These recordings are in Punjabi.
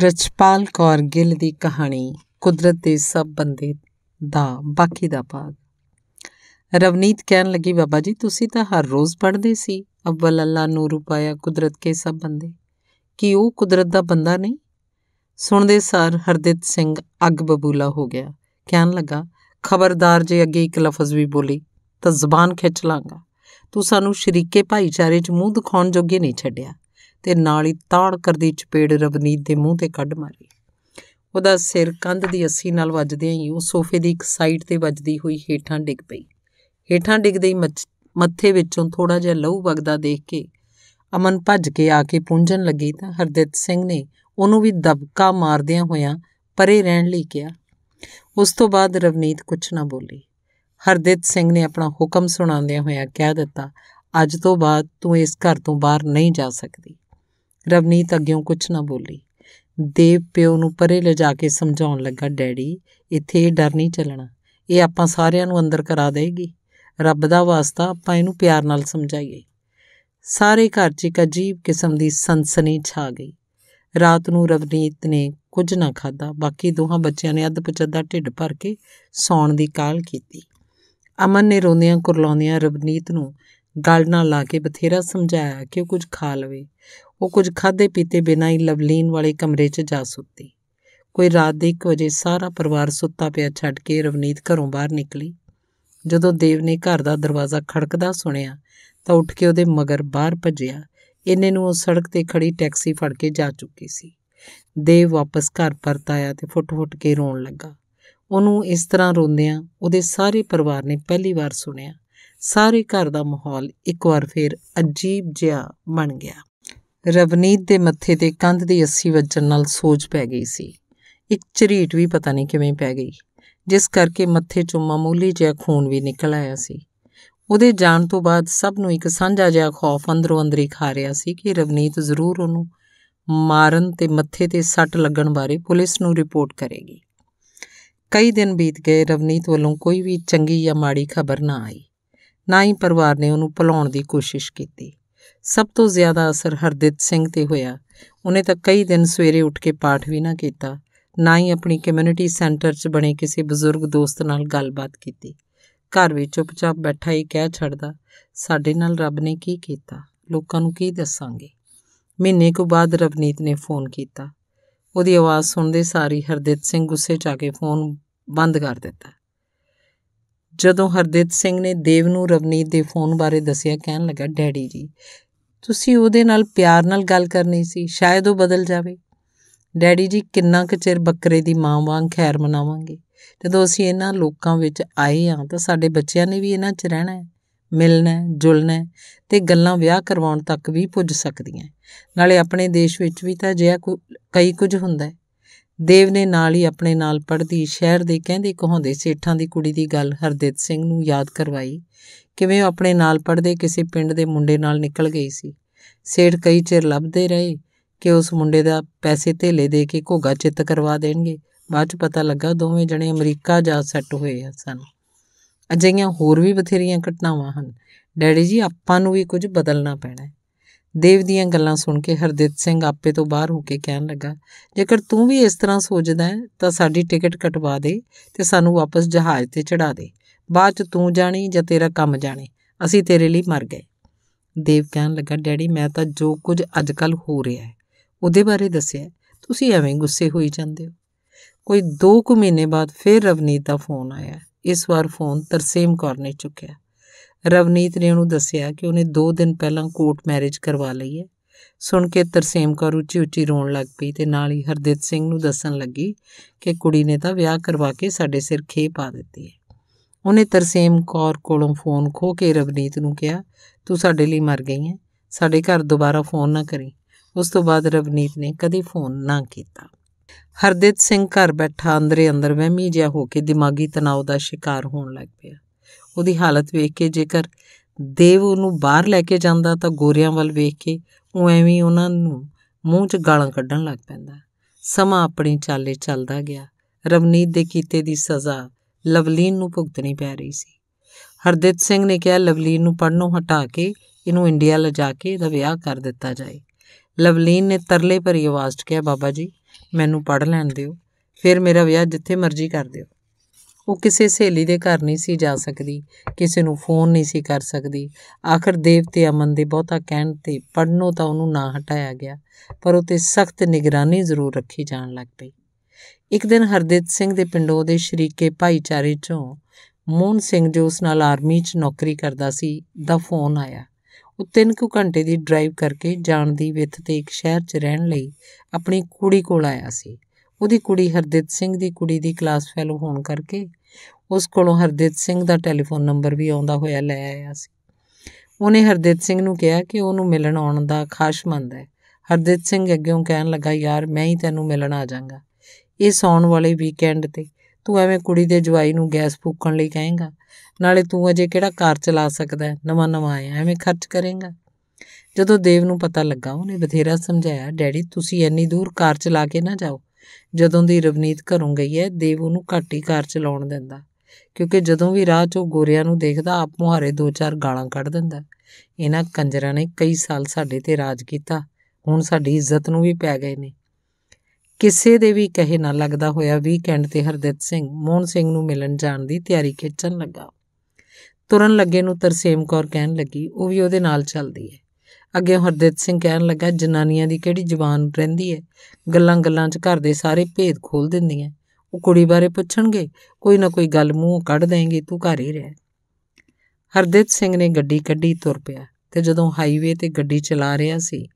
ਰਚਪਾਲ ਕੌਰ ਗਿੱਲ ਦੀ ਕਹਾਣੀ ਕੁਦਰਤ ਦੇ ਸਭ ਬੰਦੇ ਦਾ ਬਾਕੀ ਦਾ ਭਾਗ ਰਵਨੀਤ ਕਹਿਣ ਲੱਗੀ ਬਾਬਾ ਜੀ ਤੁਸੀਂ ਤਾਂ ਹਰ ਰੋਜ਼ ਪੜ੍ਹਦੇ ਸੀ ਅਵਲ ਅੱਲਾ ਨੂਰ ਪਾਇਆ ਕੁਦਰਤ ਕੇ ਸਭ ਬੰਦੇ ਕਿ ਉਹ ਕੁਦਰਤ ਦਾ ਬੰਦਾ ਨਹੀਂ ਸੁਣਦੇ ਸਾਰ ਹਰਦਿਤ ਸਿੰਘ ਅੱਗ ਬਬੂਲਾ ਹੋ ਗਿਆ ਕਹਿਣ ਲੱਗਾ ਖਬਰਦਾਰ ਜੇ ਅੱਗੇ ਇੱਕ ਲਫ਼ਜ਼ ਵੀ ਬੋਲੀ ਤਾਂ ਜ਼ੁਬਾਨ ਖਿੱਚ ਲਾਂਗਾ ਤੂੰ ਸਾਨੂੰ ਸ਼ਰੀਕੇ ਭਾਈਚਾਰੇ 'ਚ ਮੂੰਹ ਦਿਖਾਉਣ ਜੋਗੇ ਨਹੀਂ ਛੱਡਿਆ ਤੇ ਨਾਲ ਹੀ ਤਾੜ ਕਰਦੀ ਚਪੇੜ ਰਵਨੀਤ ਦੇ ਮੂੰਹ ਤੇ ਕੱਢ ਮਾਰੀ ਉਹਦਾ ਸਿਰ ਕੰਧ ਦੀ ਅੱਸੀ ਨਾਲ ਵੱਜਦਿਆਂ ਹੀ ਉਹ ਸੋਫੇ ਦੀ ਇੱਕ ਸਾਈਡ ਤੇ ਵੱਜਦੀ ਹੋਈ ਹੀਠਾਂ ਡਿੱਗ ਪਈ ਹੀਠਾਂ ਡਿੱਗਦੇ ਹੀ ਮੱਥੇ ਵਿੱਚੋਂ ਥੋੜਾ ਜਿਹਾ ਲਹੂ ਵਗਦਾ ਦੇਖ ਕੇ ਅਮਨ ਭੱਜ ਕੇ ਆ ਕੇ ਪੁੰਝਣ ਲੱਗੀ ਤਾਂ ਹਰਦਿਤ ਸਿੰਘ ਨੇ ਉਹਨੂੰ ਵੀ ਦਬਕਾ ਮਾਰਦਿਆਂ ਹੋਇਆਂ ਪਰੇ ਰਹਿਣ ਲਈ ਕਿਹਾ ਉਸ ਤੋਂ ਬਾਅਦ ਰਵਨੀਤ ਕੁਝ ਨਾ ਬੋਲੀ ਹਰਦਿਤ ਸਿੰਘ ਨੇ ਆਪਣਾ ਹੁਕਮ ਸੁਣਾਉਂਦਿਆਂ ਹੋਇਆਂ ਕਹਿ ਦਿੱਤਾ ਅੱਜ ਤੋਂ ਬਾਅਦ ਤੂੰ ਇਸ ਘਰ ਤੋਂ ਬਾਹਰ ਨਹੀਂ ਜਾ ਸਕਦੀ ਰਵਨੀਤ ਅੱਗਿਓਂ ਕੁਝ ਨਾ ਬੋਲੀ ਦੇਵ ਪਿਓ ਨੂੰ ਪਰੇ ਲਿਜਾ ਕੇ ਸਮਝਾਉਣ ਲੱਗਾ ਡੈਡੀ ਇੱਥੇ ਡਰ ਨਹੀਂ ਚੱਲਣਾ ਇਹ ਆਪਾਂ ਸਾਰਿਆਂ ਨੂੰ ਅੰਦਰ ਕਰਾ ਦੇਗੀ ਰੱਬ ਦਾ ਵਾਸਤਾ ਆਪਾਂ ਇਹਨੂੰ ਪਿਆਰ ਨਾਲ ਸਮਝਾਈਏ ਸਾਰੇ ਘਰ 'ਚ ਇੱਕ ਅਜੀਬ ਕਿਸਮ ਦੀ ਸੰਸਨੀ ਛਾ ਗਈ ਰਾਤ ਨੂੰ ਰਵਨੀਤ ਨੇ ਕੁਝ ਨਾ ਖਾਦਾ ਬਾਕੀ ਦੋਹਾਂ ਬੱਚਿਆਂ ਨੇ ਅੱਧ ਪਚੱਦਾ ਢਿੱਡ ਭਰ ਕੇ ਸੌਣ ਦੀ ਕਾਲ ਕੀਤੀ ਅਮਨ ਨੇ ਰੋਂਦਿਆਂ ਕੁਰਲਾਉਂਦਿਆਂ ਰਵਨੀਤ ਨੂੰ ਗਲ ਨਾਲ ਲਾ ਕੇ ਬਥੇਰਾ ਸਮਝਾਇਆ ਕਿ ਉਹ ਕੁਝ ਖਾ ਲਵੇ ਉਹ ਕੁਝ ਖਾਦੇ ਪੀਤੇ ਬਿਨਾਂ ਹੀ ਲਵਲੀਨ ਵਾਲੇ ਕਮਰੇ 'ਚ ਜਾ ਸੁੱਤੀ ਕੋਈ ਰਾਤ ਦੇ 1 ਵਜੇ ਸਾਰਾ ਪਰਿਵਾਰ ਸੁੱਤਾ ਪਿਆ ਛੱਡ ਕੇ ਰਵਨੀਤ ਘਰੋਂ ਬਾਹਰ ਨਿਕਲੀ ਜਦੋਂ ਦੇਵ ਨੇ ਘਰ ਦਾ ਦਰਵਾਜ਼ਾ ਖੜਕਦਾ ਸੁਣਿਆ ਤਾਂ ਉੱਠ ਕੇ ਉਹਦੇ ਮਗਰ ਬਾਹਰ ਭੱਜਿਆ ਇੰਨੇ ਨੂੰ ਉਹ ਸੜਕ ਤੇ ਖੜੀ ਟੈਕਸੀ ਫੜ ਕੇ ਜਾ ਚੁੱਕੀ ਸੀ ਦੇਵ ਵਾਪਸ ਘਰ ਪਰਤ ਆਇਆ ਤੇ ਫੁੱਟ-ਫੁੱਟ ਕੇ ਰੋਣ ਲੱਗਾ ਉਹਨੂੰ ਇਸ ਤਰ੍ਹਾਂ ਰੋਂਦਿਆਂ ਉਹਦੇ ਸਾਰੇ ਪਰਿਵਾਰ ਨੇ ਪਹਿਲੀ ਵਾਰ ਸੁਣਿਆ ਸਾਰੇ ਘਰ ਦਾ ਮਾਹੌਲ ਇੱਕ ਵਾਰ ਫੇਰ ਅਜੀਬ ਜਿਹਾ ਬਣ ਗਿਆ ਰਵਨੀਤ ਦੇ ਮੱਥੇ ਤੇ ਕੰਧ ਦੀ ਅੱਸੀ ਵੱਜਣ ਨਾਲ ਸੋਜ ਪੈ ਗਈ ਸੀ ਇੱਕ ਚਰੀਟ ਵੀ ਪਤਾ ਨਹੀਂ ਕਿਵੇਂ ਪੈ ਗਈ ਜਿਸ ਕਰਕੇ ਮੱਥੇ 'ਚੋਂ ਮਾਮੂਲੀ ਜਿਹਾ ਖੂਨ ਵੀ ਨਿਕਲ ਆਇਆ ਸੀ ਉਹਦੇ ਜਾਣ ਤੋਂ ਬਾਅਦ ਸਭ ਨੂੰ ਇੱਕ ਸਾਂਝਾ ਜਿਹਾ ਖੌਫ ਅੰਦਰੋਂ ਅੰਦਰੀ ਖਾ ਰਿਹਾ ਸੀ ਕਿ ਰਵਨੀਤ ਜ਼ਰੂਰ ਉਹਨੂੰ ਮਾਰਨ ਤੇ ਮੱਥੇ ਤੇ ਸੱਟ ਲੱਗਣ ਬਾਰੇ ਪੁਲਿਸ ਨੂੰ ਰਿਪੋਰਟ ਕਰੇਗੀ ਕਈ ਦਿਨ ਬੀਤ ਗਏ ਰਵਨੀਤ ਵੱਲੋਂ ਕੋਈ ਵੀ ਚੰਗੀ ਜਾਂ ਮਾੜੀ ਖਬਰ ਨਾ ਆਈ ਨਾ ਹੀ ਪਰਿਵਾਰ ਨੇ ਉਹਨੂੰ ਭੁਲਾਉਣ ਦੀ ਕੋਸ਼ਿਸ਼ ਕੀਤੀ ਸਭ ਤੋਂ ਜ਼ਿਆਦਾ ਅਸਰ ਹਰਦਿਤ ਸਿੰਘ ਤੇ ਹੋਇਆ ਉਹਨੇ ਤਾਂ ਕਈ ਦਿਨ ਸਵੇਰੇ ਉੱਠ ਕੇ ਪਾਠ ਵੀ ਨਾ ਕੀਤਾ ਨਾ ਹੀ ਆਪਣੀ ਕਮਿਊਨਿਟੀ ਸੈਂਟਰ 'ਚ ਬਣੇ ਕਿਸੇ ਬਜ਼ੁਰਗ ਦੋਸਤ ਨਾਲ ਗੱਲਬਾਤ ਕੀਤੀ ਘਰ ਵਿੱਚ ਚੁੱਪਚਾਪ ਬੈਠਾ ਹੀ ਕਹਿ ਛੱਡਦਾ ਸਾਡੇ ਨਾਲ ਰੱਬ ਨੇ ਕੀ ਕੀਤਾ ਲੋਕਾਂ ਨੂੰ ਕੀ ਦੱਸਾਂਗੇ ਮਹੀਨੇ ਕੁ ਬਾਅਦ ਰਵਨੀਤ ਨੇ ਫੋਨ ਕੀਤਾ ਉਹਦੀ ਆਵਾਜ਼ ਸੁਣਦੇ ਸਾਰੀ ਹਰਦਿਤ ਸਿੰਘ ਗੁੱਸੇ 'ਚ ਆ ਕੇ ਫੋਨ ਬੰਦ ਕਰ ਦਿੱਤਾ ਜਦੋਂ ਹਰਦੇਵ ਸਿੰਘ ਨੇ ਦੇਵ ਨੂੰ ਰਵਨੀਤ ਦੇ ਫੋਨ ਬਾਰੇ ਦੱਸਿਆ ਕਹਿਣ ਲੱਗਾ ਡੈਡੀ ਜੀ ਤੁਸੀਂ ਉਹਦੇ ਨਾਲ ਪਿਆਰ ਨਾਲ ਗੱਲ ਕਰਨੀ ਸੀ ਸ਼ਾਇਦ ਉਹ ਬਦਲ ਜਾਵੇ ਡੈਡੀ ਜੀ ਕਿੰਨਾ ਕੁ ਚਿਰ ਬੱਕਰੇ ਦੀ ਮਾਂ ਵਾਂਗ ਖੈਰ ਮਨਾਵਾਂਗੇ ਜਦੋਂ ਅਸੀਂ ਇਹਨਾਂ ਲੋਕਾਂ ਵਿੱਚ ਆਏ ਆ ਤਾਂ ਸਾਡੇ ਬੱਚਿਆਂ ਨੇ ਵੀ ਇਹਨਾਂ 'ਚ ਰਹਿਣਾ ਹੈ ਮਿਲਣਾ ਜੁਲਣਾ ਤੇ ਗੱਲਾਂ ਵਿਆਹ ਕਰਵਾਉਣ ਤੱਕ ਵੀ ਪੁੱਜ ਸਕਦੀਆਂ ਨਾਲੇ ਆਪਣੇ ਦੇਸ਼ ਵਿੱਚ ਵੀ ਤਾਂ ਕੋਈ ਕਈ ਕੁਝ ਹੁੰਦਾ ਹੈ ਦੇਵ ਨੇ ਨਾਲ ਹੀ ਆਪਣੇ ਨਾਲ ਪੜਦੀ ਸ਼ਹਿਰ ਦੇ ਕਹਿੰਦੇ ਕਹੋਂਦੇ ਸੇਠਾਂ ਦੀ ਕੁੜੀ ਦੀ ਗੱਲ ਹਰਦੇਤ ਸਿੰਘ ਨੂੰ ਯਾਦ ਕਰਵਾਈ ਕਿਵੇਂ ਉਹ ਆਪਣੇ ਨਾਲ ਪੜਦੇ ਕਿਸੇ ਪਿੰਡ ਦੇ ਮੁੰਡੇ ਨਾਲ ਨਿਕਲ ਗਈ ਸੀ ਸੇਠ ਕਈ ਚਿਰ ਲੱਭਦੇ ਰਹੇ ਕਿ ਉਸ ਮੁੰਡੇ ਦਾ ਪੈਸੇ ਧੇਲੇ ਦੇ ਕੇ ਘੋਗਾ ਚਿੱਤ ਕਰਵਾ ਦੇਣਗੇ ਬਾਅਦ ਚ ਪਤਾ ਲੱਗਾ ਦੋਵੇਂ ਜਣੇ ਅਮਰੀਕਾ ਜਾ ਸੈੱਟ ਹੋਏ ਸਨ ਅਜਿਹੀਆਂ ਹੋਰ ਵੀ ਬਥੇਰੀਆਂ ਘਟਨਾਵਾਂ ਹਨ ਡੈਡੀ ਜੀ ਆਪਾਂ ਨੂੰ ਵੀ ਕੁਝ ਬਦਲਣਾ ਪੈਣਾ ਹੈ ਦੇਵ ਦੀਆਂ ਗੱਲਾਂ ਸੁਣ ਕੇ ਹਰਦੇਵ ਸਿੰਘ ਆਪੇ ਤੋਂ ਬਾਹਰ ਹੋ ਕੇ ਕਹਿਣ ਲੱਗਾ ਜੇਕਰ ਤੂੰ ਵੀ ਇਸ ਤਰ੍ਹਾਂ ਸੋਚਦਾ ਹੈ ਤਾਂ ਸਾਡੀ ਟਿਕਟ ਕਟਵਾ ਦੇ ਤੇ ਸਾਨੂੰ ਵਾਪਸ ਜਹਾਜ਼ ਤੇ ਚੜਾ ਦੇ ਬਾਅਦ ਚ ਤੂੰ ਜਾਣੀ ਜਾਂ ਤੇਰਾ ਕੰਮ ਜਾਣੇ ਅਸੀਂ ਤੇਰੇ ਲਈ ਮਰ ਗਏ ਦੇਵ ਕਹਿਣ ਲੱਗਾ ਡੈਡੀ ਮੈਂ ਤਾਂ ਜੋ ਕੁਝ ਅੱਜ ਕੱਲ ਹੋ ਰਿਹਾ ਹੈ ਉਹਦੇ ਬਾਰੇ ਦੱਸਿਆ ਤੁਸੀਂ ਐਵੇਂ ਗੁੱਸੇ ਹੋਈ ਜਾਂਦੇ ਹੋ ਕੋਈ 2 ਕੁ ਮਹੀਨੇ ਬਾਅਦ ਫੇਰ ਰਵਨੀਤ ਦਾ ਫੋਨ ਆਇਆ ਇਸ ਵਾਰ ਫੋਨ ਤਰਸੀਮ ਕੌਰ ਨੇ ਚੁੱਕਿਆ ਰਵਨੀਤ ਨੇ ਉਹਨੂੰ ਦੱਸਿਆ ਕਿ ਉਹਨੇ 2 ਦਿਨ ਪਹਿਲਾਂ ਕੋਰਟ ਮੈਰਿਜ ਕਰਵਾ ਲਈ ਹੈ ਸੁਣ ਕੇ ਤਰਸੇਮ ਕੌਰ ਉੱਚੀ ਉੱਚੀ ਰੋਣ ਲੱਗ ਪਈ ਤੇ ਨਾਲ ਹੀ ਹਰਦੇਵ ਸਿੰਘ ਨੂੰ ਦੱਸਣ ਲੱਗੀ ਕਿ ਕੁੜੀ ਨੇ ਤਾਂ ਵਿਆਹ ਕਰਵਾ ਕੇ ਸਾਡੇ ਸਿਰ ਖੇ ਪਾ ਦਿੱਤੀ ਹੈ ਉਹਨੇ ਤਰਸੇਮ ਕੌਰ ਕੋਲੋਂ ਫੋਨ ਖੋ ਕੇ ਰਵਨੀਤ ਨੂੰ ਕਿਹਾ ਤੂੰ ਸਾਡੇ ਲਈ ਮਰ ਗਈ ਹੈ ਸਾਡੇ ਘਰ ਦੁਬਾਰਾ ਫੋਨ ਨਾ ਕਰੀ ਉਸ ਤੋਂ ਬਾਅਦ ਰਵਨੀਤ ਨੇ ਕਦੇ ਫੋਨ ਨਾ ਕੀਤਾ ਹਰਦੇਵ ਸਿੰਘ ਘਰ ਬੈਠਾ ਅੰਦਰੇ ਅੰਦਰ ਵਹਿਮੀ ਜਿਹਾ ਹੋ ਕੇ ਦਿਮਾਗੀ ਤਣਾਅ ਦਾ ਸ਼ਿਕਾਰ ਹੋਣ ਲੱਗ ਪਿਆ ਉਹਦੀ ਹਾਲਤ ਵੇਖ ਕੇ ਜੇਕਰ ਦੇਵ ਉਹਨੂੰ ਬਾਹਰ ਲੈ ਕੇ ਜਾਂਦਾ ਤਾਂ ਗੋਰਿਆਂ ਵੱਲ ਵੇਖ ਕੇ ਉਹ ਐਵੇਂ ਉਹਨਾਂ ਨੂੰ ਮੂੰਹ 'ਚ ਗਾਲਾਂ ਕੱਢਣ ਲੱਗ ਪੈਂਦਾ ਸਮਾਂ ਆਪਣੀ ਚਾਲੇ ਚੱਲਦਾ ਗਿਆ ਰਵਨੀਤ ਦੇ ਕੀਤੇ ਦੀ ਸਜ਼ਾ ਲਵਲੀਨ ਨੂੰ ਭੁਗਤਣੀ ਪੈ ਰਹੀ ਸੀ ਹਰਦਿਤ ਸਿੰਘ ਨੇ ਕਿਹਾ ਲਵਲੀਨ ਨੂੰ ਪੜਨੋਂ ਹਟਾ ਕੇ ਇਹਨੂੰ ਇੰਡੀਆ ਲਿਜਾ ਕੇ ਇਹਦਾ ਵਿਆਹ ਕਰ ਦਿੱਤਾ ਜਾਏ ਲਵਲੀਨ ਨੇ ਤਰਲੇ ਭਰੀ ਆਵਾਜ਼ 'ਚ ਕਿਹਾ ਬਾਬਾ ਜੀ ਮੈਨੂੰ ਪੜ ਲੈਣ ਦਿਓ ਫਿਰ ਮੇਰਾ ਵਿਆਹ ਜਿੱਥੇ ਮਰਜ਼ੀ ਕਰ ਦਿਓ ਉਹ ਕਿਸੇ ਸਹੇਲੀ ਦੇ ਘਰ ਨਹੀਂ ਸੀ ਜਾ ਸਕਦੀ ਕਿਸੇ ਨੂੰ ਫੋਨ ਨਹੀਂ ਸੀ ਕਰ ਸਕਦੀ ਆਖਰ ਦੇਵ ਤੇ ਅਮਨ ਦੇ ਬਹੁਤਾ ਕਹਿਣ ਤੇ ਪੜਨੋਂ ਤਾਂ ਉਹਨੂੰ ਨਾ ਹਟਾਇਆ ਗਿਆ ਪਰ ਉਹ ਤੇ ਸਖਤ ਨਿਗਰਾਨੀ ਜ਼ਰੂਰ ਰੱਖੀ ਜਾਣ ਲੱਗ ਪਈ ਇੱਕ ਦਿਨ ਹਰਦੇਵ ਸਿੰਘ ਦੇ ਪਿੰਡੋਂ ਦੇ ਸ਼ਰੀਕੇ ਭਾਈਚਾਰੇ ਚੋਂ ਮੋਹਨ ਸਿੰਘ ਜੋ ਉਸ ਨਾਲ ਆਰਮੀ 'ਚ ਨੌਕਰੀ ਕਰਦਾ ਸੀ ਦਾ ਫੋਨ ਆਇਆ ਉਹ 3 ਕੁ ਘੰਟੇ ਦੀ ਡਰਾਈਵ ਕਰਕੇ ਜਾਣ ਦੀ ਵਿੱਥ ਤੇ ਇੱਕ ਸ਼ਹਿਰ 'ਚ ਰਹਿਣ ਲਈ ਆਪਣੀ ਕੁੜੀ ਕੋਲ ਆਇਆ ਸੀ ਉਹਦੀ ਕੁੜੀ ਹਰਦੇਤ ਸਿੰਘ ਦੀ ਕੁੜੀ ਦੀ ਕਲਾਸ ਫੈਲੋ ਹੋਣ ਕਰਕੇ ਉਸ ਕੋਲੋਂ ਹਰਦੇਤ ਸਿੰਘ ਦਾ ਟੈਲੀਫੋਨ ਨੰਬਰ ਵੀ ਆਉਂਦਾ ਹੋਇਆ ਲੈ ਆਇਆ ਸੀ ਉਹਨੇ ਹਰਦੇਤ ਸਿੰਘ ਨੂੰ ਕਿਹਾ ਕਿ ਉਹਨੂੰ ਮਿਲਣ ਆਉਣ ਦਾ ਖਾਸ਼ ਮੰਦ ਹੈ ਹਰਦੇਤ ਸਿੰਘ ਅੱਗੇੋਂ ਕਹਿਣ ਲੱਗਾ ਯਾਰ ਮੈਂ ਹੀ ਤੈਨੂੰ ਮਿਲਣ ਆ ਜਾਵਾਂਗਾ ਇਸ ਆਉਣ ਵਾਲੇ ਵੀਕਐਂਡ ਤੇ ਤੂੰ ਐਵੇਂ ਕੁੜੀ ਦੇ ਜਵਾਈ ਨੂੰ ਗੈਸ ਫੂਕਣ ਲਈ ਕਹੇਂਗਾ ਨਾਲੇ ਤੂੰ ਅਜੇ ਕਿਹੜਾ ਕਾਰ ਚਲਾ ਸਕਦਾ ਹੈ ਨਵਾਂ ਨਵਾਂ ਆਇਆ ਐਵੇਂ ਖਰਚ ਕਰੇਂਗਾ ਜਦੋਂ ਦੇਵ ਨੂੰ ਪਤਾ ਲੱਗਾ ਉਹਨੇ ਬਥੇਰਾ ਸਮਝਾਇਆ ਡੈਡੀ ਤੁਸੀਂ ਇੰਨੀ ਦੂਰ ਕਾਰ ਚਲਾ ਕੇ ਨਾ ਜਾਓ ਜਦੋਂ ਦੀ ਰਵਨੀਤ ਘਰੋਂ ਗਈ ਹੈ ਦੇਵ ਉਹਨੂੰ ਘਾਟੀ ਹੀ ਕਾਰ ਚਲਾਉਣ ਦਿੰਦਾ ਕਿਉਂਕਿ ਜਦੋਂ ਵੀ ਰਾਹ 'ਚ ਉਹ ਗੋਰਿਆਂ ਨੂੰ ਦੇਖਦਾ ਆਪ ਮੁਹਾਰੇ ਦੋ ਚਾਰ ਗਾਲਾਂ ਕੱਢ ਦਿੰਦਾ ਇਹਨਾਂ ਕੰਜਰਾਂ ਨੇ ਕਈ ਸਾਲ ਸਾਡੇ ਤੇ ਰਾਜ ਕੀਤਾ ਹੁਣ ਸਾਡੀ ਇੱਜ਼ਤ ਨੂੰ ਵੀ ਪੈ ਗਏ ਨੇ ਕਿਸੇ ਦੇ ਵੀ ਕਹੇ ਨਾ ਲੱਗਦਾ ਹੋਇਆ ਵੀਕਐਂਡ ਤੇ ਹਰਦਿਤ ਸਿੰਘ ਮੋਹਨ ਸਿੰਘ ਨੂੰ ਮਿਲਣ ਜਾਣ ਦੀ ਤਿਆਰੀ ਖੇਚਣ ਲੱਗਾ ਤੁਰਨ ਲੱਗੇ ਨੂੰ ਤਰਸੇਮ ਕੌਰ ਕਹਿਣ ਲੱਗੀ ਉਹ ਵੀ ਉਹਦੇ ਨਾਲ ਚੱਲਦੀ ਹੈ ਅੱਗੇ ਹਰਦੇਵ ਸਿੰਘ ਕਹਿਣ ਲੱਗਾ ਜਨਾਨੀਆਂ ਦੀ ਕਿਹੜੀ ਜ਼ੁਬਾਨ ਰਹਿੰਦੀ ਹੈ ਗੱਲਾਂ-ਗੱਲਾਂ 'ਚ ਘਰ ਦੇ ਸਾਰੇ ਭੇਦ ਖੋਲ ਦਿੰਦੀਆਂ ਉਹ ਕੁੜੀ ਬਾਰੇ ਪੁੱਛਣਗੇ ਕੋਈ ਨਾ ਕੋਈ ਗੱਲ ਮੂੰਹ ਕੱਢ ਦੇਣਗੇ ਤੂੰ ਘਰ ਹੀ ਰਹਿ ਹਰਦੇਵ ਸਿੰਘ ਨੇ ਗੱਡੀ ਕੱਢੀ ਤੁਰ ਪਿਆ ਤੇ ਜਦੋਂ ਹਾਈਵੇ ਤੇ ਗੱਡੀ ਚਲਾ ਰਿਹਾ ਸੀ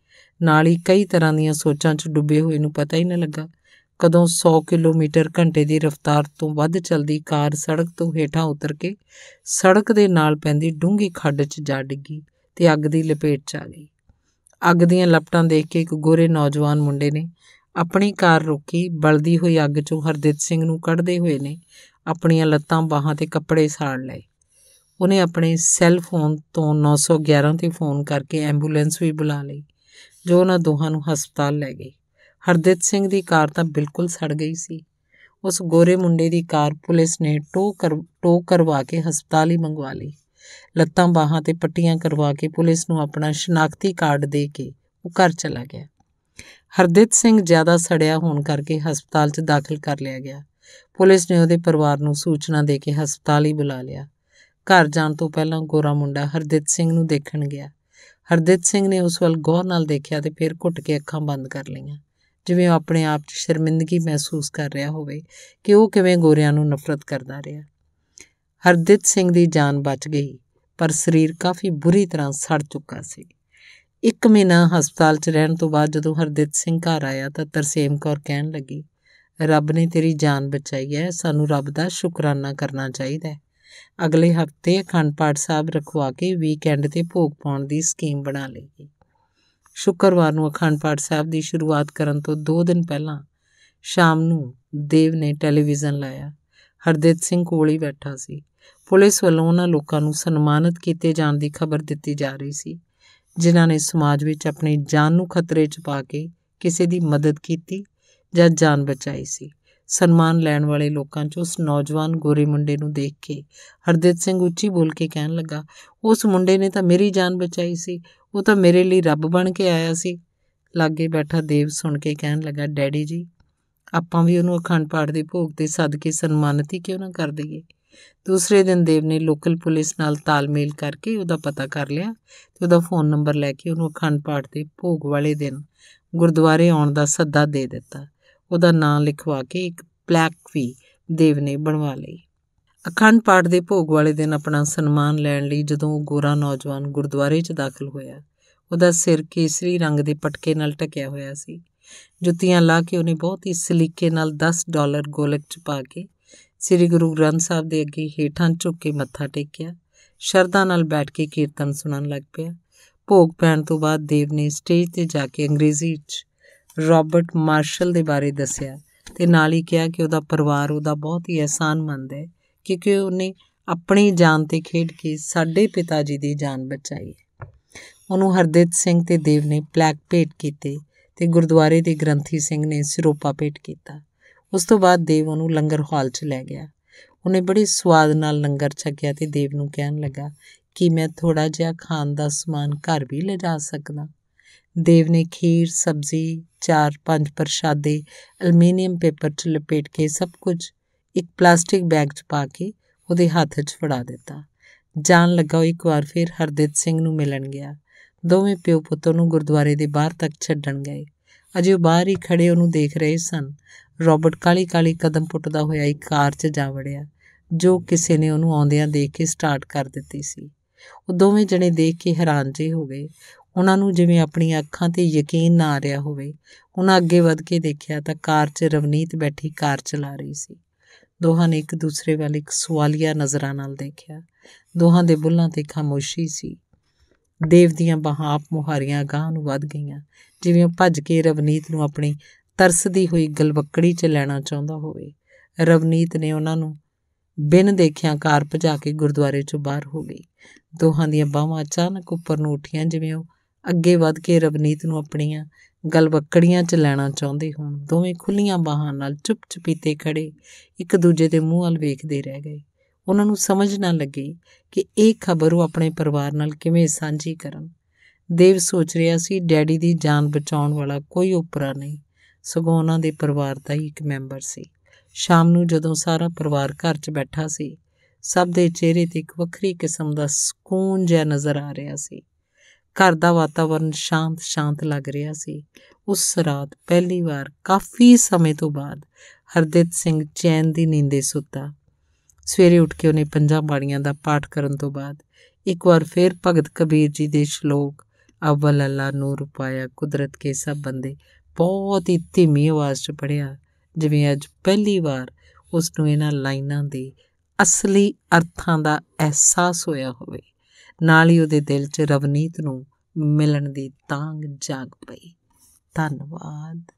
ਨਾਲ ਹੀ ਕਈ ਤਰ੍ਹਾਂ ਦੀਆਂ ਸੋਚਾਂ 'ਚ ਡੁੱਬੇ ਹੋਏ ਨੂੰ ਪਤਾ ਹੀ ਨਾ ਲੱਗਾ ਕਦੋਂ 100 ਕਿਲੋਮੀਟਰ ਘੰਟੇ ਦੀ ਰਫ਼ਤਾਰ ਤੋਂ ਵੱਧ ਚੱਲਦੀ ਕਾਰ ਸੜਕ ਤੋਂ ਹੇਠਾਂ ਉਤਰ ਕੇ ਸੜਕ ਦੇ ਨਾਲ ਪੈਂਦੀ ਡੂੰਗੀ ਖੱਡ 'ਚ ਜਾ ਡਿੱਗੀ ਤੇ ਅੱਗ ਦੀ ਲਪੇਟ 'ਚ ਆ ਗਈ ਅੱਗ ਦੀਆਂ ਲਪਟਾਂ ਦੇਖ ਕੇ ਇੱਕ ਗੋਰੇ ਨੌਜਵਾਨ ਮੁੰਡੇ ਨੇ ਆਪਣੀ ਕਾਰ ਰੋਕੀ ਬਲਦੀ ਹੋਈ ਅੱਗ 'ਚੋਂ ਹਰਦਿਤ ਸਿੰਘ ਨੂੰ ਕੱਢਦੇ ਹੋਏ ਨੇ ਆਪਣੀਆਂ ਲੱਤਾਂ ਬਾਹਾਂ ਤੇ ਕੱਪੜੇ ਸਾੜ ਲਏ ਉਹਨੇ ਆਪਣੇ ਸੈੱਲ ਫੋਨ ਤੋਂ 911 ਤੇ ਫੋਨ ਕਰਕੇ ਐਂਬੂਲੈਂਸ ਵੀ ਬੁਲਾ ਲਈ ਜੋ ਉਹਨਾਂ ਦੋਹਾਂ ਨੂੰ ਹਸਪਤਾਲ ਲੈ ਗਈ ਹਰਦਿਤ ਸਿੰਘ ਦੀ ਕਾਰ ਤਾਂ ਬਿਲਕੁਲ ਸੜ ਗਈ ਸੀ ਉਸ ਗੋਰੇ ਮੁੰਡੇ ਦੀ ਕਾਰ ਪੁਲਿਸ ਨੇ ਟੋ ਕਰ ਟੋ ਕਰਵਾ ਕੇ ਹਸਪਤਾਲ ਹੀ ਮੰਗਵਾ ਲਈ ਲੱਤਾਂ ਬਾਹਾਂ ਤੇ ਪੱਟੀਆਂ ਕਰਵਾ ਕੇ ਪੁਲਿਸ ਨੂੰ ਆਪਣਾ ਸ਼ਨਾਖਤੀ ਕਾਰਡ ਦੇ ਕੇ ਉਹ ਘਰ ਚਲਾ ਗਿਆ ਹਰਦਿਤ ਸਿੰਘ ਜ਼ਿਆਦਾ ਸੜਿਆ ਹੋਣ ਕਰਕੇ ਹਸਪਤਾਲ 'ਚ ਦਾਖਲ ਕਰ ਲਿਆ ਗਿਆ ਪੁਲਿਸ ਨੇ ਉਹਦੇ ਪਰਿਵਾਰ ਨੂੰ ਸੂਚਨਾ ਦੇ ਕੇ ਹਸਪਤਾਲ ਹੀ ਬੁਲਾ ਲਿਆ ਘਰ ਜਾਣ ਤੋਂ ਪਹਿਲਾਂ ਗੋਰਾ ਮੁੰਡਾ ਹਰਦਿਤ ਸਿੰਘ ਨੂੰ ਦੇਖਣ ਗਿਆ ਹਰਦਿਤ ਸਿੰਘ ਨੇ ਉਸ ਵੱਲ ਗੌਰ ਨਾਲ ਦੇਖਿਆ ਤੇ ਫਿਰ ਘੁੱਟ ਕੇ ਅੱਖਾਂ ਬੰਦ ਕਰ ਲਈਆਂ ਜਿਵੇਂ ਆਪਣੇ ਆਪ 'ਚ ਸ਼ਰਮਿੰਦਗੀ ਮਹਿਸੂਸ ਕਰ ਰਿਹਾ ਹੋਵੇ ਕਿ ਉਹ ਕਿਵੇਂ ਗੋਰਿਆਂ ਨੂੰ ਨਫ਼ਰਤ ਕਰਦਾ ਰਿਹਾ ਹਰਦਿਤ ਸਿੰਘ ਦੀ ਜਾਨ ਬਚ ਗਈ ਪਰ ਸਰੀਰ ਕਾਫੀ ਬੁਰੀ ਤਰ੍ਹਾਂ ਸੜ ਚੁੱਕਾ ਸੀ ਇੱਕ ਮਹੀਨਾ ਹਸਪਤਾਲ 'ਚ ਰਹਿਣ ਤੋਂ ਬਾਅਦ ਜਦੋਂ ਹਰਦਿਤ ਸਿੰਘ ਘਰ ਆਇਆ ਤਾਂ ਤਰਸੇਮ ਕੌਰ ਕਹਿਣ ਲੱਗੀ ਰੱਬ ਨੇ ਤੇਰੀ ਜਾਨ ਬਚਾਈ ਹੈ ਸਾਨੂੰ ਰੱਬ ਦਾ ਸ਼ੁਕਰਾਨਾ ਕਰਨਾ ਚਾਹੀਦਾ ਹੈ ਅਗਲੇ ਹਫਤੇ ਅਖੰਡ ਪਾਠ ਸਾਹਿਬ ਰਖਵਾ ਕੇ ਵੀਕਐਂਡ ਤੇ ਭੋਗ ਪਾਉਣ ਦੀ ਸਕੀਮ ਬਣਾ ਲਈ ਸ਼ੁੱਕਰਵਾਰ ਨੂੰ ਅਖੰਡ ਪਾਠ ਸਾਹਿਬ ਦੀ ਸ਼ੁਰੂਆਤ ਕਰਨ ਤੋਂ 2 ਦਿਨ ਪਹਿਲਾਂ ਸ਼ਾਮ ਨੂੰ ਦੇਵ ਨੇ ਟੈਲੀਵਿਜ਼ਨ ਲਾਇਆ ਹਰਦੇਵ ਸਿੰਘ ਕੋਲ ਹੀ ਬੈਠਾ ਸੀ ਪੁਲਿਸ ਵੱਲੋਂ ਉਹਨਾਂ ਲੋਕਾਂ ਨੂੰ ਸਨਮਾਨਿਤ ਕੀਤੇ ਜਾਣ ਦੀ ਖਬਰ ਦਿੱਤੀ ਜਾ ਰਹੀ ਸੀ ਜਿਨ੍ਹਾਂ ਨੇ ਸਮਾਜ ਵਿੱਚ ਆਪਣੀ ਜਾਨ ਨੂੰ ਖਤਰੇ 'ਚ ਪਾ ਕੇ ਕਿਸੇ ਦੀ ਮਦਦ ਕੀਤੀ ਜਾਂ ਜਾਨ ਬਚਾਈ ਸੀ ਸਨਮਾਨ ਲੈਣ ਵਾਲੇ ਲੋਕਾਂ 'ਚ ਉਸ ਨੌਜਵਾਨ ਗੋਰੇ ਮੁੰਡੇ ਨੂੰ ਦੇਖ ਕੇ ਹਰਦੇਵ ਸਿੰਘ ਉੱਚੀ ਬੋਲ ਕੇ ਕਹਿਣ ਲੱਗਾ ਉਸ ਮੁੰਡੇ ਨੇ ਤਾਂ ਮੇਰੀ ਜਾਨ ਬਚਾਈ ਸੀ ਉਹ ਤਾਂ ਮੇਰੇ ਲਈ ਰੱਬ ਬਣ ਕੇ ਆਇਆ ਸੀ ਲਾਗੇ ਬੈਠਾ ਦੇਵ ਸੁਣ ਕੇ ਕਹਿਣ ਲੱਗਾ ਡੈਡੀ ਜੀ ਆਪਾਂ ਵੀ ਉਹਨੂੰ ਅਖੰਡ ਪਾਠ ਦੇ ਭੋਗ ਤੇ ਸਦਕੇ ਸਨਮਾਨਿਤ ਹੀ ਕਿਉਂ ਨਾ ਕਰ ਦਈਏ ਦੂਸਰੇ ਦਿਨ ਦੇਵ ਨੇ ਲੋਕਲ ਪੁਲਿਸ ਨਾਲ ਤਾਲਮੇਲ ਕਰਕੇ ਉਹਦਾ ਪਤਾ ਕਰ ਲਿਆ ਤੇ ਉਹਦਾ ਫੋਨ ਨੰਬਰ ਲੈ ਕੇ ਉਹਨੂੰ ਅਖੰਡ ਪਾਠ ਦੇ ਭੋਗ ਵਾਲੇ ਦਿਨ ਗੁਰਦੁਆਰੇ ਆਉਣ ਦਾ ਸੱਦਾ ਦੇ ਦਿੱਤਾ ਉਹਦਾ ਨਾਂ ਲਿਖਵਾ ਕੇ ਇੱਕ ਪਲੈਕ ਵੀ ਦੇਵ ਨੇ ਬਣਵਾ ਲਈ ਅਖੰਡ ਪਾਠ ਦੇ ਭੋਗ ਵਾਲੇ ਦਿਨ ਆਪਣਾ ਸਨਮਾਨ ਲੈਣ ਲਈ ਜਦੋਂ ਉਹ ਗੋਰਾ ਨੌਜਵਾਨ ਗੁਰਦੁਆਰੇ 'ਚ ਦਾਖਲ ਹੋਇਆ ਉਹਦਾ ਸਿਰ ਕੇਸਰੀ ਰੰਗ ਦੇ ਪਟਕੇ ਨਾਲ ਟਕਿਆ ਹੋਇਆ ਸੀ ਜੁੱਤੀਆਂ ਲਾ ਕੇ ਉਹਨੇ ਬਹੁਤ ਹੀ ਸਲੀਕੇ ਨਾਲ 10 ਡਾਲਰ ਗੋਲਕ 'ਚ ਪਾ ਕੇ ਸ੍ਰੀ ਗੁਰੂ ਗ੍ਰੰਥ ਸਾਹਿਬ ਦੇ ਅੱਗੇ ਹੀਠਾਂ ਝੁੱਕ ਕੇ ਮੱਥਾ ਟੇਕਿਆ ਸ਼ਰਧਾ ਨਾਲ ਬੈਠ ਕੇ ਕੀਰਤਨ ਸੁਣਨ ਲੱਗ ਪਿਆ ਭੋਗ ਪੈਣ ਤੋਂ ਬਾਅਦ ਦੇਵ ਨੇ ਸਟੇਜ ਤੇ ਜਾ ਕੇ ਅੰਗਰੇਜ਼ੀ 'ਚ ਰਾਬਰਟ ਮਾਰਸ਼ਲ ਦੇ ਬਾਰੇ ਦੱਸਿਆ ਤੇ ਨਾਲ ਹੀ ਕਿਹਾ ਕਿ ਉਹਦਾ ਪਰਿਵਾਰ ਉਹਦਾ ਬਹੁਤ ਹੀ ਅਹਿਸਾਨ ਮੰਦ ਹੈ ਕਿਉਂਕਿ ਉਹਨੇ ਆਪਣੀ ਜਾਨ ਤੇ ਖੇਡ ਕੇ ਸਾਡੇ ਪਿਤਾ ਜੀ ਦੀ ਜਾਨ ਬਚਾਈ ਹੈ ਉਹਨੂੰ ਹਰਦੇਵ ਸਿੰਘ ਤੇ ਦੇਵ ਨੇ ਪਲੈਕ ਭੇਟ ਕੀਤੇ ਤੇ ਗੁਰਦੁਆਰੇ ਦੇ ਗ੍ਰੰਥੀ ਸਿੰਘ ਨੇ ਸਿਰੋਪਾ ਭੇਟ ਕੀਤਾ ਉਸ ਤੋਂ ਬਾਅਦ ਦੇਵ ਉਹਨੂੰ ਲੰਗਰ ਹਾਲ 'ਚ ਲੈ ਗਿਆ ਉਹਨੇ ਬੜੇ ਸਵਾਦ ਨਾਲ ਲੰਗਰ ਛਕਿਆ ਤੇ ਦੇਵ ਨੂੰ ਕਹਿਣ ਲੱਗਾ ਕਿ ਮੈਂ ਥੋੜਾ ਜਿਹਾ ਖਾਣ ਦਾ ਸਮਾਨ ਘਰ ਵੀ ਲਿਜਾ ਸਕਦਾ ਦੇਵ ਨੇ ਖੀਰ ਸਬਜ਼ੀ ਚਾਰ ਪੰਜ ਪ੍ਰਸ਼ਾਦੇ ਐਲੂਮੀਨੀਅਮ ਪੇਪਰ 'ਚ ਲਪੇਟ ਕੇ ਸਭ ਕੁਝ ਇੱਕ ਪਲਾਸਟਿਕ ਬੈਗ 'ਚ ਪਾ ਕੇ ਉਹਦੇ ਹੱਥ 'ਚ ਫੜਾ ਦਿੱਤਾ ਜਾਣ ਲੱਗਾ ਉਹ ਇੱਕ ਵਾਰ ਫਿਰ ਹਰਦੇਵ ਸਿੰਘ ਨੂੰ ਮਿਲਣ ਗਿਆ ਦੋਵੇਂ ਪਿਓ ਪੁੱਤ ਨੂੰ ਗੁਰਦੁਆਰੇ ਦੇ ਬਾਹਰ ਤੱਕ ਛੱਡਣ ਗਏ ਅਜੇ ਉਹ ਬਾਹਰ ਹੀ ਖੜੇ ਉਹਨੂੰ ਦੇਖ ਰਹੇ ਸਨ ਰੌਬਰਟ ਕਾਲੀ-ਕਾਲੀ ਕਦਮ ਪੁੱਟਦਾ ਹੋਇਆ ਇੱਕ ਕਾਰ 'ਚ ਜਾ ਵੜਿਆ ਜੋ ਕਿਸੇ ਨੇ ਉਹਨੂੰ ਆਉਂਦਿਆਂ ਦੇਖ ਕੇ ਸਟਾਰਟ ਕਰ ਦਿੱਤੀ ਸੀ ਉਹ ਦੋਵੇਂ ਜਣੇ ਦੇਖ ਕੇ ਹੈਰਾਨ ਜੇ ਹੋ ਗਏ ਉਹਨਾਂ ਨੂੰ ਜਿਵੇਂ ਆਪਣੀਆਂ ਅੱਖਾਂ ਤੇ ਯਕੀਨ ਨਾ ਆ ਰਿਹਾ ਹੋਵੇ ਉਹਨਾਂ ਅੱਗੇ ਵੱਧ ਕੇ ਦੇਖਿਆ ਤਾਂ ਕਾਰ 'ਚ ਰਵਨੀਤ ਬੈਠੀ ਕਾਰ ਚਲਾ ਰਹੀ ਸੀ ਦੋਹਾਂ ਨੇ ਇੱਕ ਦੂਸਰੇ ਵੱਲ ਇੱਕ ਸਵਾਲੀਆ ਨਜ਼ਰਾਂ ਨਾਲ ਦੇਖਿਆ ਦੋਹਾਂ ਦੇ ਬੁੱਲਾਂ ਤੇ ਖਾਮੋਸ਼ੀ ਸੀ ਦੇਵ ਦੀਆਂ ਬਹਾਪ ਮੁਹਾਰੀਆਂ ਗਾਂ ਨੂੰ ਵੱਧ ਗਈਆਂ ਜਿਵੇਂ ਭੱਜ ਕੇ ਰਵਨੀਤ ਨੂੰ ਆਪਣੀ ਤਰਸਦੀ ਹੋਈ ਗਲਵੱਕੜੀ 'ਚ ਲੈਣਾ ਚਾਹੁੰਦਾ ਹੋਵੇ ਰਵਨੀਤ ਨੇ ਉਹਨਾਂ ਨੂੰ ਬਿਨ ਦੇਖਿਆਂ ਕਾਰ ਭਜਾ ਕੇ ਗੁਰਦੁਆਰੇ 'ਚੋਂ ਬਾਹਰ ਹੋ ਗਈ ਦੋਹਾਂ ਦੀਆਂ ਬਾਹਾਂ ਅਚਾਨਕ ਉੱਪਰ ਨੂੰ ਉੱਠੀਆਂ ਜਿਵੇਂ ਉਹ ਅੱਗੇ ਵੱਧ ਕੇ ਰਵਨੀਤ ਨੂੰ ਆਪਣੀਆਂ ਗਲਵੱਕੜੀਆਂ 'ਚ ਲੈਣਾ ਚਾਹੁੰਦੇ ਹੋਣ ਦੋਵੇਂ ਖੁੱਲੀਆਂ ਬਾਹਾਂ ਨਾਲ ਚੁੱਪ ਖੜੇ ਇੱਕ ਦੂਜੇ ਦੇ ਮੂੰਹ ਵੱਲ ਵੇਖਦੇ ਰਹਿ ਗਏ ਉਹਨਾਂ ਨੂੰ ਸਮਝ ਨਾ ਲੱਗੀ ਕਿ ਇਹ ਖਬਰ ਉਹ ਆਪਣੇ ਪਰਿਵਾਰ ਨਾਲ ਕਿਵੇਂ ਸਾਂਝੀ ਕਰਨ ਦੇਵ ਸੋਚ ਰਿਹਾ ਸੀ ਡੈਡੀ ਦੀ ਜਾਨ ਬਚਾਉਣ ਵਾਲਾ ਕੋਈ ਉਪਰਾ ਨਹੀਂ ਸਗੋਂ ਉਹਨਾਂ ਦੇ ਪਰਿਵਾਰ ਦਾ ਹੀ ਇੱਕ ਮੈਂਬਰ ਸੀ ਸ਼ਾਮ ਨੂੰ ਜਦੋਂ ਸਾਰਾ ਪਰਿਵਾਰ ਘਰ 'ਚ ਬੈਠਾ ਸੀ ਸਭ ਦੇ ਚਿਹਰੇ ਤੇ ਇੱਕ ਵੱਖਰੀ ਕਿਸਮ ਦਾ ਸਕੂਨ ਜਿਹਾ ਨਜ਼ਰ ਆ ਰਿਹਾ ਸੀ ਘਰ ਦਾ ਵਾਤਾਵਰਨ ਸ਼ਾਂਤ-ਸ਼ਾਂਤ ਲੱਗ ਰਿਹਾ ਸੀ ਉਸ ਰਾਤ ਪਹਿਲੀ ਵਾਰ ਕਾਫੀ ਸਮੇਂ ਤੋਂ ਬਾਅਦ ਹਰਦਿਤ ਸਿੰਘ ਚੈਨ ਦੀ ਨੀਂਦੇ ਸੁੱਤਾ ਸਵੇਰੇ ਉੱਠ ਕੇ ਉਹਨੇ ਪੰਜਾਂ ਬਾਣੀਆਂ ਦਾ ਪਾਠ ਕਰਨ ਤੋਂ ਬਾਅਦ ਇੱਕ ਵਾਰ ਫੇਰ ਭਗਤ ਕਬੀਰ ਜੀ ਦੇ ਸ਼ਲੋਕ ਅਵਲ ਅੱਲਾ ਨੂਰ ਪਾਇਆ ਕੁਦਰਤ ਕੇ ਸਭ ਬੰਦੇ ਬਹੁਤ ਹੀ ਧੀਮੀ ਆਵਾਜ਼ 'ਚ ਪੜਿਆ ਜਿਵੇਂ ਅੱਜ ਪਹਿਲੀ ਵਾਰ ਉਸ ਨੂੰ ਇਹਨਾਂ ਲਾਈਨਾਂ ਦੇ ਅਸਲੀ ਅਰਥਾਂ ਦਾ ਅਹਿਸਾਸ ਹੋਇਆ ਹੋਵੇ ਨਾਲ ਹੀ ਉਹਦੇ ਦਿਲ 'ਚ ਰਵਨੀਤ ਨੂੰ ਮਿਲਣ ਦੀ ਤਾਂਗ ਜਾਗ ਪਈ ਧੰਨਵਾਦ